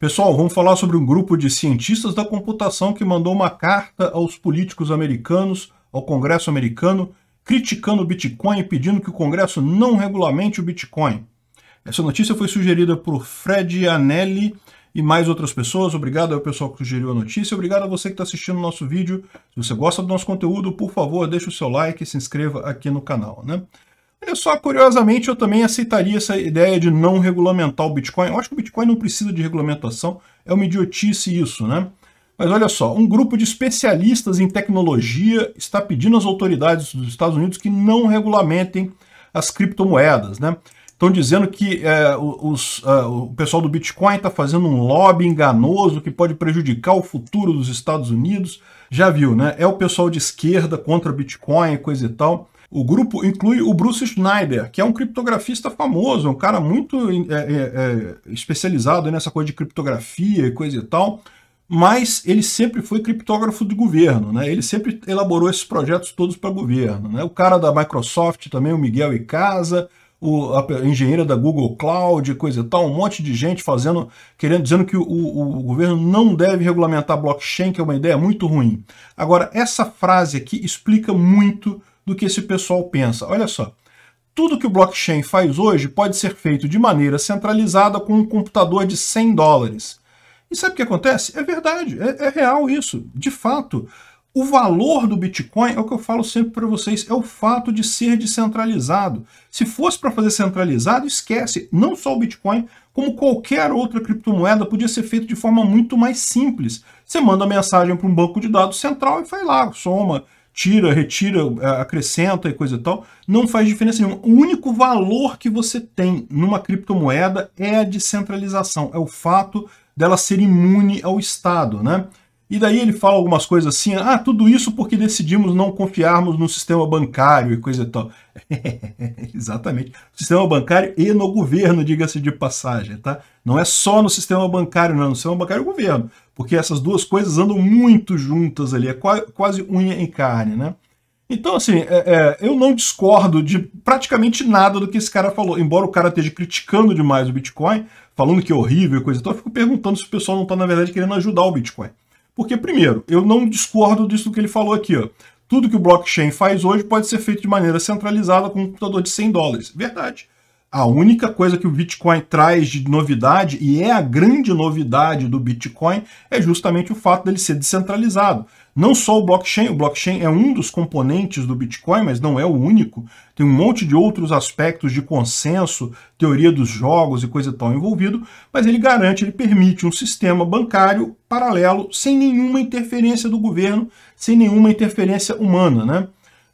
Pessoal, vamos falar sobre um grupo de cientistas da computação que mandou uma carta aos políticos americanos, ao Congresso americano, criticando o Bitcoin e pedindo que o Congresso não regulamente o Bitcoin. Essa notícia foi sugerida por Fred Anelli e mais outras pessoas. Obrigado ao pessoal que sugeriu a notícia. Obrigado a você que está assistindo o nosso vídeo. Se você gosta do nosso conteúdo, por favor, deixe o seu like e se inscreva aqui no canal. Né? Olha só, curiosamente, eu também aceitaria essa ideia de não regulamentar o Bitcoin. Eu acho que o Bitcoin não precisa de regulamentação, é uma idiotice isso, né? Mas olha só, um grupo de especialistas em tecnologia está pedindo às autoridades dos Estados Unidos que não regulamentem as criptomoedas, né? Estão dizendo que é, os, é, o pessoal do Bitcoin está fazendo um lobby enganoso que pode prejudicar o futuro dos Estados Unidos. Já viu, né? É o pessoal de esquerda contra o Bitcoin, coisa e tal. O grupo inclui o Bruce Schneider, que é um criptografista famoso, um cara muito é, é, é especializado nessa coisa de criptografia e coisa e tal, mas ele sempre foi criptógrafo do governo, né? ele sempre elaborou esses projetos todos para governo. Né? O cara da Microsoft também, o Miguel Icasa, o, a, a engenheira da Google Cloud, coisa e tal, um monte de gente fazendo, querendo, dizendo que o, o, o, governo não deve regulamentar blockchain, que é uma ideia muito ruim. Agora, essa frase aqui explica muito do que esse pessoal pensa. Olha só. Tudo que o blockchain faz hoje pode ser feito de maneira centralizada com um computador de 100 dólares. E sabe o que acontece? É verdade, é, é real isso. De fato, o valor do Bitcoin é o que eu falo sempre para vocês, é o fato de ser descentralizado. Se fosse para fazer centralizado, esquece. Não só o Bitcoin, como qualquer outra criptomoeda podia ser feito de forma muito mais simples. Você manda mensagem para um banco de dados central e vai lá, soma tira, retira, é, acrescenta e coisa e tal, não faz diferença nenhuma. O único valor que você tem numa criptomoeda é a descentralização, é o fato dela ser imune ao Estado, né? E daí ele fala algumas coisas assim, ah, tudo isso porque decidimos não confiarmos no sistema bancário e coisa e tal. Exatamente. Sistema bancário e no governo, diga-se de passagem, tá? Não é só no sistema bancário, não. No sistema bancário e é o governo. Porque essas duas coisas andam muito juntas ali, é quase unha em carne, né? Então, assim, é, é, eu não discordo de praticamente nada do que esse cara falou. Embora o cara esteja criticando demais o Bitcoin, falando que é horrível e coisa e tal, eu fico perguntando se o pessoal não está, na verdade, querendo ajudar o Bitcoin. Porque, primeiro, eu não discordo disso que ele falou aqui. Ó. Tudo que o blockchain faz hoje pode ser feito de maneira centralizada com um computador de 100 dólares. Verdade. A única coisa que o Bitcoin traz de novidade, e é a grande novidade do Bitcoin, é justamente o fato dele ser descentralizado. Não só o blockchain, o blockchain é um dos componentes do Bitcoin, mas não é o único. Tem um monte de outros aspectos de consenso, teoria dos jogos e coisa e tal envolvido, mas ele garante, ele permite um sistema bancário paralelo, sem nenhuma interferência do governo, sem nenhuma interferência humana, né?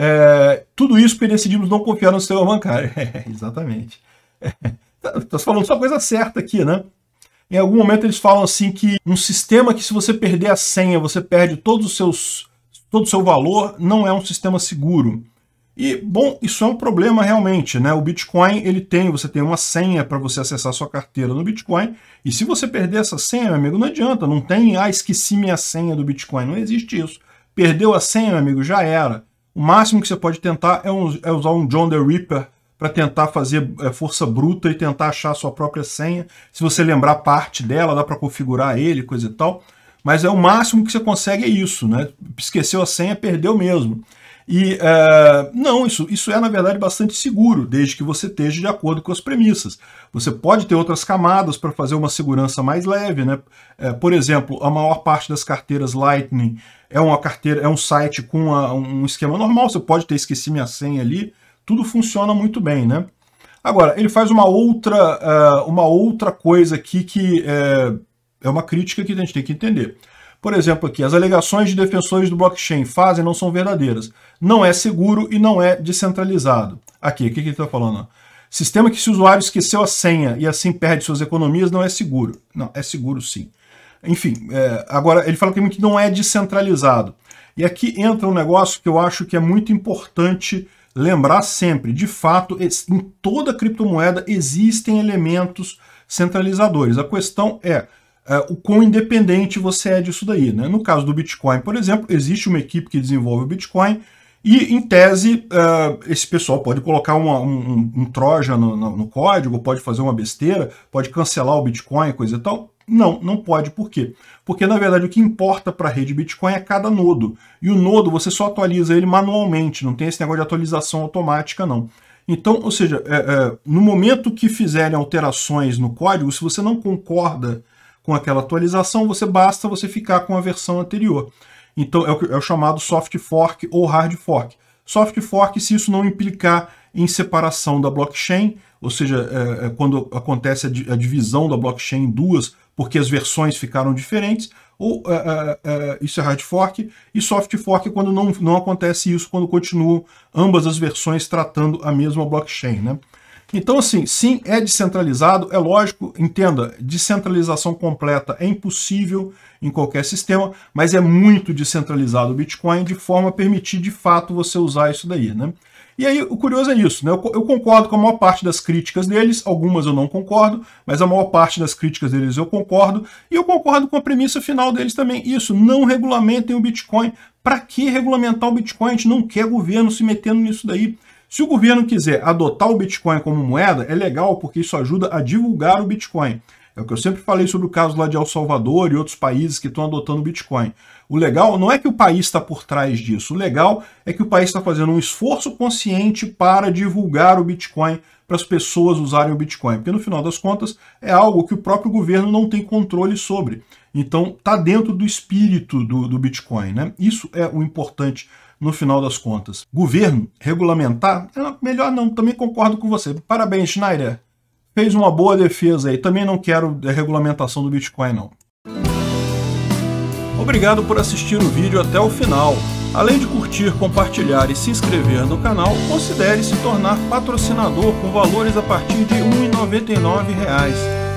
É, tudo isso porque decidimos não confiar no sistema bancário. É, exatamente. Estás é, tá falando só coisa certa aqui, né? Em algum momento eles falam assim que um sistema que se você perder a senha, você perde todos os seus, todo o seu valor, não é um sistema seguro. E, bom, isso é um problema realmente, né? O Bitcoin, ele tem, você tem uma senha para você acessar sua carteira no Bitcoin, e se você perder essa senha, meu amigo, não adianta, não tem, ah, esqueci minha senha do Bitcoin, não existe isso. Perdeu a senha, meu amigo, já era. O máximo que você pode tentar é, um, é usar um John the Ripper para tentar fazer é, força bruta e tentar achar a sua própria senha. Se você lembrar parte dela, dá para configurar ele, coisa e tal. Mas é o máximo que você consegue é isso, né? Esqueceu a senha, perdeu mesmo. E uh, não, isso, isso é na verdade bastante seguro, desde que você esteja de acordo com as premissas. Você pode ter outras camadas para fazer uma segurança mais leve, né? Uh, por exemplo, a maior parte das carteiras Lightning é uma carteira, é um site com a, um esquema normal. Você pode ter esquecido minha senha ali, tudo funciona muito bem, né? Agora, ele faz uma outra, uh, uma outra coisa aqui que é uma crítica que a gente tem que entender. Por exemplo, aqui, as alegações de defensores do blockchain fazem não são verdadeiras. Não é seguro e não é descentralizado. Aqui, o que, ele está falando? Sistema que se o usuário esqueceu a senha e assim perde suas economias não é seguro. Não, é seguro sim. Enfim, é, agora ele fala que não é descentralizado. E aqui entra um negócio que eu acho que é muito importante lembrar sempre. De fato, em toda criptomoeda existem elementos centralizadores. A questão é, é, o quão independente você é disso daí. Né? No caso do Bitcoin, por exemplo, existe uma equipe que desenvolve o Bitcoin e, em tese, uh, esse pessoal pode colocar uma, um, um, troja no, no, no código, pode fazer uma besteira, pode cancelar o Bitcoin, coisa e tal. Não, não pode. Por quê? Porque, na verdade, o que importa para a rede Bitcoin é cada nodo. E o nodo, você só atualiza ele manualmente, não tem esse negócio de atualização automática, não. Então, ou seja, é, é, no momento que fizerem alterações no código, se você não concorda com aquela atualização, você basta você ficar com a versão anterior. Então é o, é o chamado soft fork ou hard fork. Soft fork, se isso não implicar em separação da blockchain, ou seja, é, é quando acontece a, a, divisão da blockchain em duas, porque as versões ficaram diferentes, ou é, é, é, isso é hard fork, e soft fork é quando não, não acontece isso, quando continuam ambas as versões tratando a mesma blockchain. Né? Então, assim, sim, é descentralizado, é lógico, entenda, descentralização completa é impossível em qualquer sistema, mas é muito descentralizado o Bitcoin, de forma a permitir, de fato, você usar isso daí, né? E aí, o curioso é isso, né? Eu, eu concordo com a maior parte das críticas deles, algumas eu não concordo, mas a maior parte das críticas deles eu concordo, e eu concordo com a premissa final deles também. Isso, não regulamentem o Bitcoin. Para que regulamentar o Bitcoin? A gente não quer governo se metendo nisso daí. Se o governo quiser adotar o Bitcoin como moeda, é legal porque isso ajuda a divulgar o Bitcoin. É o que eu sempre falei sobre o caso lá de El Salvador e outros países que estão adotando o Bitcoin. O legal não é que o país está por trás disso, o legal é que o país está fazendo um esforço consciente para divulgar o Bitcoin, para as pessoas usarem o Bitcoin, porque no final das contas é algo que o próprio governo não tem controle sobre. Então, está dentro do espírito do, do Bitcoin. Né? Isso é o importante no final das contas. Governo, regulamentar, é melhor não, também concordo com você. Parabéns, Schneider. Fez uma boa defesa aí. Também não quero regulamentação do Bitcoin, não. Obrigado por assistir o vídeo até o final. Além de curtir, compartilhar e se inscrever no canal, considere se tornar patrocinador com valores a partir de R$ 1,99